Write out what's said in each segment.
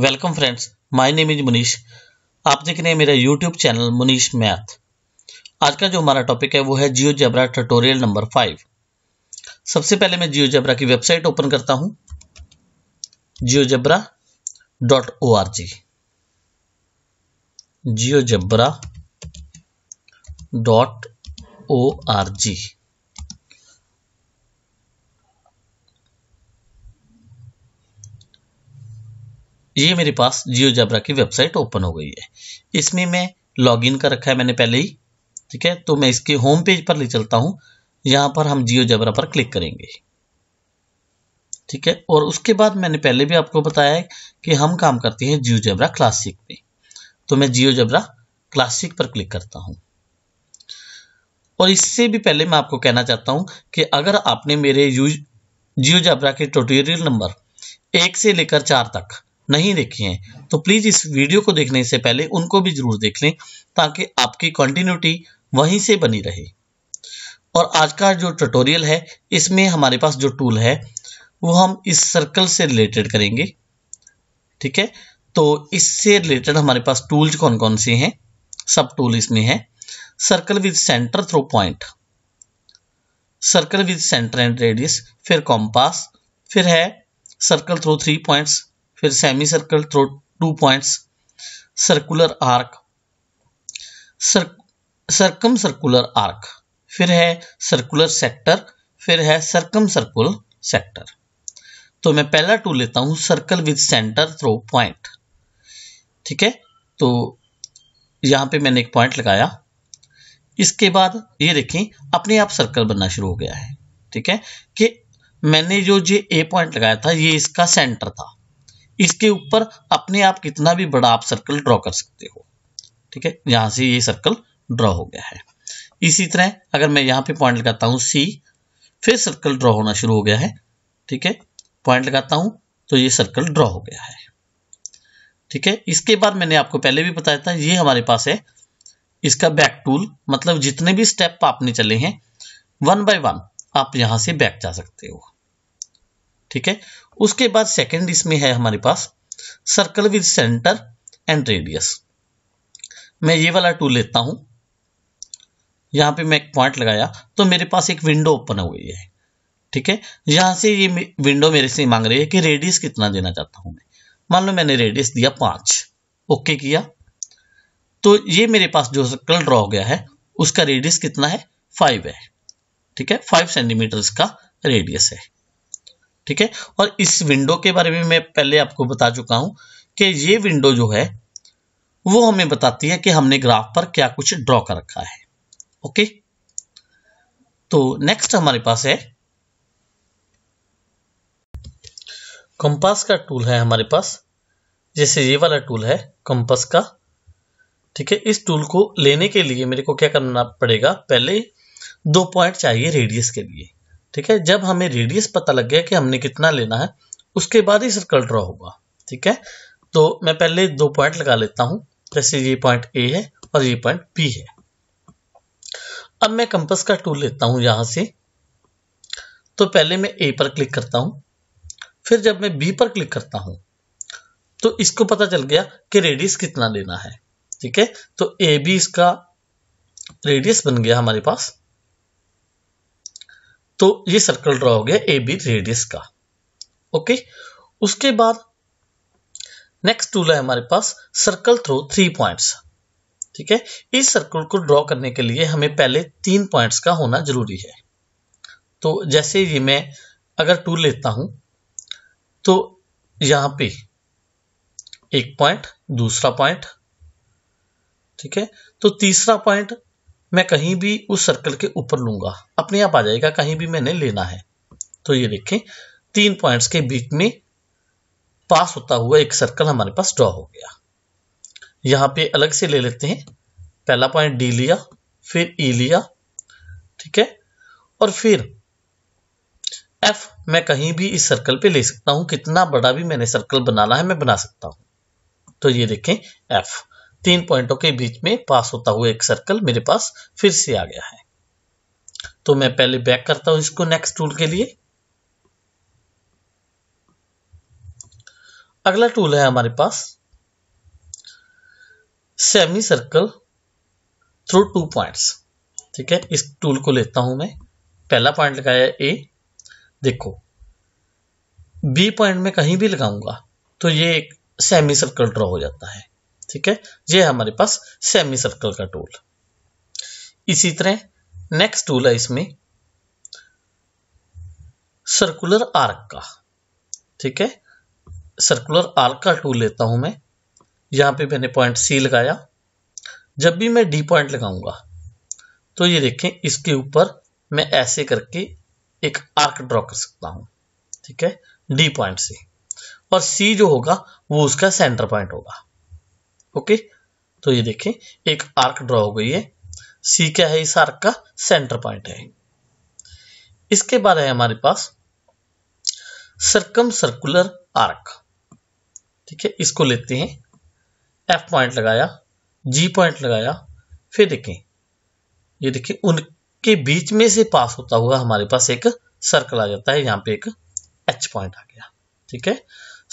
welcome friends my name is Munish आप देख रहे हैं मेरा यूट्यूब चैनल मुनीश मैथ आज का जो हमारा टॉपिक है वो है GeoGebra tutorial number five सबसे पहले मैं जियो जबरा की वेबसाइट ओपन करता हूं GeoGebra dot O R G GeoGebra dot O R G ये मेरे पास जियो जबरा की वेबसाइट ओपन हो गई है इसमें मैं लॉग कर रखा है मैंने पहले ही ठीक है तो मैं इसके होम पेज पर ले चलता हूँ यहाँ पर हम जियो जबरा पर क्लिक करेंगे ठीक है और उसके बाद मैंने पहले भी आपको बताया है कि हम काम करते हैं जियो जबरा क्लासिक में तो मैं जियो जबरा क्लासिक पर क्लिक करता हूँ और इससे भी पहले मैं आपको कहना चाहता हूँ कि अगर आपने मेरे जियो जबरा के ट्यूटोरियल नंबर एक से लेकर चार तक नहीं देखी हैं तो प्लीज़ इस वीडियो को देखने से पहले उनको भी ज़रूर देख लें ताकि आपकी कंटिन्यूटी वहीं से बनी रहे और आज का जो ट्यूटोरियल है इसमें हमारे पास जो टूल है वो हम इस सर्कल से रिलेटेड करेंगे ठीक है तो इससे रिलेटेड हमारे पास टूल्स कौन कौन से हैं सब टूल इसमें है circle with centre through point circle with centre and radius फिर कॉम्पास फिर है सर्कल थ्रू थ्री पॉइंट्स फिर semi circle through two points circular arc circum circular arc फिर है सर्कुलर सेक्टर फिर है सर्कम सर्कुल सेक्टर तो मैं पहला टू लेता हूं circle with centre through point ठीक है तो यहां पे मैंने एक पॉइंट लगाया इसके बाद ये देखें अपने आप सर्कल बनना शुरू हो गया है ठीक है कि मैंने जो ये ए पॉइंट लगाया था ये इसका सेंटर था इसके ऊपर अपने आप कितना भी बड़ा आप सर्कल ड्रॉ कर सकते हो ठीक है यहां से ये सर्कल ड्रॉ हो गया है इसी तरह अगर मैं यहाँ पे पॉइंट लगाता हूँ सी फिर सर्कल ड्रॉ होना शुरू हो गया है ठीक है पॉइंट लगाता हूं तो ये सर्कल ड्रॉ हो गया है ठीक है इसके बाद मैंने आपको पहले भी बताया था ये हमारे पास है इसका बैक टूल मतलब जितने भी स्टेप आपने चले हैं वन बाय वन आप यहां से बैक जा सकते हो ठीक है उसके बाद सेकेंड इसमें है हमारे पास circle with centre and radius मैं ये वाला टूल लेता हूं यहां पे मैं एक पॉइंट लगाया तो मेरे पास एक विंडो ओपन हो गई है ठीक है यहां से ये विंडो मेरे से मांग रही है कि रेडियस कितना देना चाहता हूं मैं मान लो मैंने रेडियस दिया पांच ओके किया तो ये मेरे पास जो सर्कल ड्रॉ हो गया है उसका रेडियस कितना है फाइव है ठीक है फाइव सेंटीमीटर का रेडियस है ठीक है और इस विंडो के बारे में मैं पहले आपको बता चुका हूं कि ये विंडो जो है वो हमें बताती है कि हमने ग्राफ पर क्या कुछ ड्रॉ कर रखा है ओके तो नेक्स्ट हमारे पास है कंपास का टूल है हमारे पास जैसे ये वाला टूल है कंपास का ठीक है इस टूल को लेने के लिए मेरे को क्या करना पड़ेगा पहले दो पॉइंट चाहिए रेडियस के लिए ठीक है जब हमें रेडियस पता लग गया कि हमने कितना लेना है उसके बाद ही सर्कल ड्रॉ होगा ठीक है तो मैं पहले दो पॉइंट लगा लेता हूं जैसे ये पॉइंट ए है और ये पॉइंट बी है अब मैं कंपस का टूल लेता हूं यहां से तो पहले मैं ए पर क्लिक करता हूं फिर जब मैं बी पर क्लिक करता हूं तो इसको पता चल गया कि रेडियस कितना लेना है ठीक है तो ए बी इसका रेडियस बन गया हमारे पास तो ये सर्कल ड्रा हो गया ए बी रेडियस का ओके उसके बाद नेक्स्ट टूल है हमारे पास सर्कल थ्रू थ्री पॉइंट्स ठीक है इस सर्कल को ड्रॉ करने के लिए हमें पहले तीन पॉइंट्स का होना जरूरी है तो जैसे ये मैं अगर टूल लेता हूं तो यहां पे एक पॉइंट दूसरा पॉइंट ठीक है तो तीसरा पॉइंट मैं कहीं भी उस सर्कल के ऊपर लूंगा अपने आप आ जाएगा कहीं भी मैंने लेना है तो ये देखें तीन पॉइंट्स के बीच में पास होता हुआ एक सर्कल हमारे पास ड्रॉ हो गया यहाँ पे अलग से ले लेते हैं पहला पॉइंट डी लिया फिर ई e लिया ठीक है और फिर एफ मैं कहीं भी इस सर्कल पे ले सकता हूं कितना बड़ा भी मैंने सर्कल बनाना है मैं बना सकता हूं तो ये देखें एफ तीन पॉइंटों के बीच में पास होता हुआ एक सर्कल मेरे पास फिर से आ गया है तो मैं पहले बैक करता हूं इसको नेक्स्ट टूल के लिए अगला टूल है हमारे पास semi circle through two points ठीक है इस टूल को लेता हूं मैं पहला पॉइंट लगाया ए देखो बी पॉइंट में कहीं भी लगाऊंगा तो ये एक सेमी सर्कल ड्रॉ हो जाता है ठीक है ये हमारे पास सेमी सर्कल का टूल इसी तरह नेक्स्ट टूल है इसमें सर्कुलर आर्क का ठीक है सर्कुलर आर्क का टूल लेता हूं मैं यहां पे मैंने पॉइंट सी लगाया जब भी मैं डी पॉइंट लगाऊंगा तो ये देखें इसके ऊपर मैं ऐसे करके एक आर्क ड्रॉ कर सकता हूं ठीक है डी पॉइंट से और सी जो होगा वो उसका सेंटर पॉइंट होगा ओके तो ये देखें एक आर्क ड्रॉ हो गई है सी क्या है इस आर्क का सेंटर पॉइंट है इसके बाद है हमारे पास सर्कम सर्कुलर आर्क ठीक है इसको लेते हैं एफ पॉइंट लगाया जी पॉइंट लगाया फिर देखें ये देखिए उनके बीच में से पास होता हुआ हमारे पास एक सर्कल आ जाता है यहां पे एक एच पॉइंट आ गया ठीक है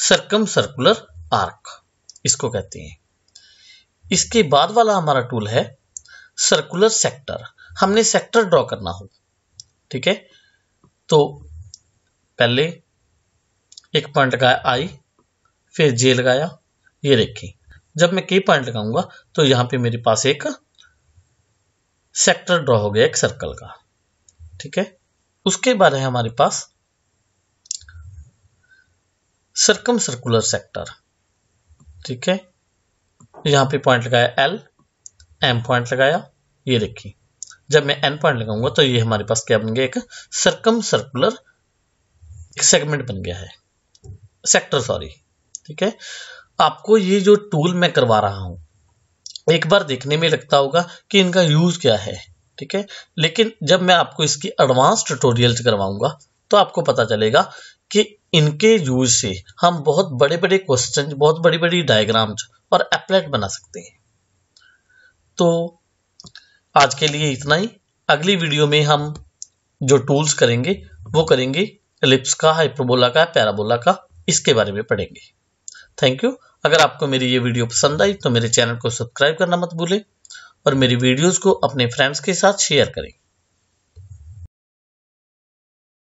सर्कम सर्कुलर आर्क इसको कहते हैं इसके बाद वाला हमारा टूल है सर्कुलर सेक्टर हमने सेक्टर ड्रॉ करना हो ठीक है तो पहले एक पॉइंट लगाया आई फिर जे लगाया ये देखें जब मैं के पॉइंट लगाऊंगा तो यहां पे मेरे पास एक सेक्टर ड्रॉ हो गया एक सर्कल का ठीक है उसके बाद है हमारे पास सर्कम सर्कुलर सेक्टर ठीक है यहाँ पे पॉइंट लगाया एल एम पॉइंट लगाया ये देखिए जब मैं एन पॉइंट लगाऊंगा तो ये हमारे पास क्या बन गया एक सर्कम सर्कुलर एक सेगमेंट बन गया है सेक्टर सॉरी ठीक है आपको ये जो टूल मैं करवा रहा हूं एक बार देखने में लगता होगा कि इनका यूज क्या है ठीक है लेकिन जब मैं आपको इसकी एडवांस ट्यूटोरियल करवाऊंगा तो आपको पता चलेगा कि इनके यूज से हम बहुत बड़े बड़े क्वेश्चन बहुत बड़ी बड़ी डायग्राम्स और एप्लेट बना सकते हैं तो आज के लिए इतना ही अगली वीडियो में हम जो टूल्स करेंगे वो करेंगे लिप्स का हाइप्रोबोला का पैराबोला का इसके बारे में पढ़ेंगे थैंक यू अगर आपको मेरी ये वीडियो पसंद आई तो मेरे चैनल को सब्सक्राइब करना मत भूलें और मेरी वीडियोस को अपने फ्रेंड्स के साथ शेयर करें